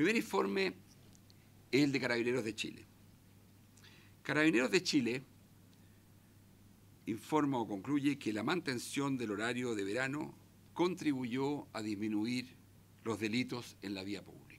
primer informe es el de Carabineros de Chile. Carabineros de Chile informa o concluye que la mantención del horario de verano contribuyó a disminuir los delitos en la vía pública.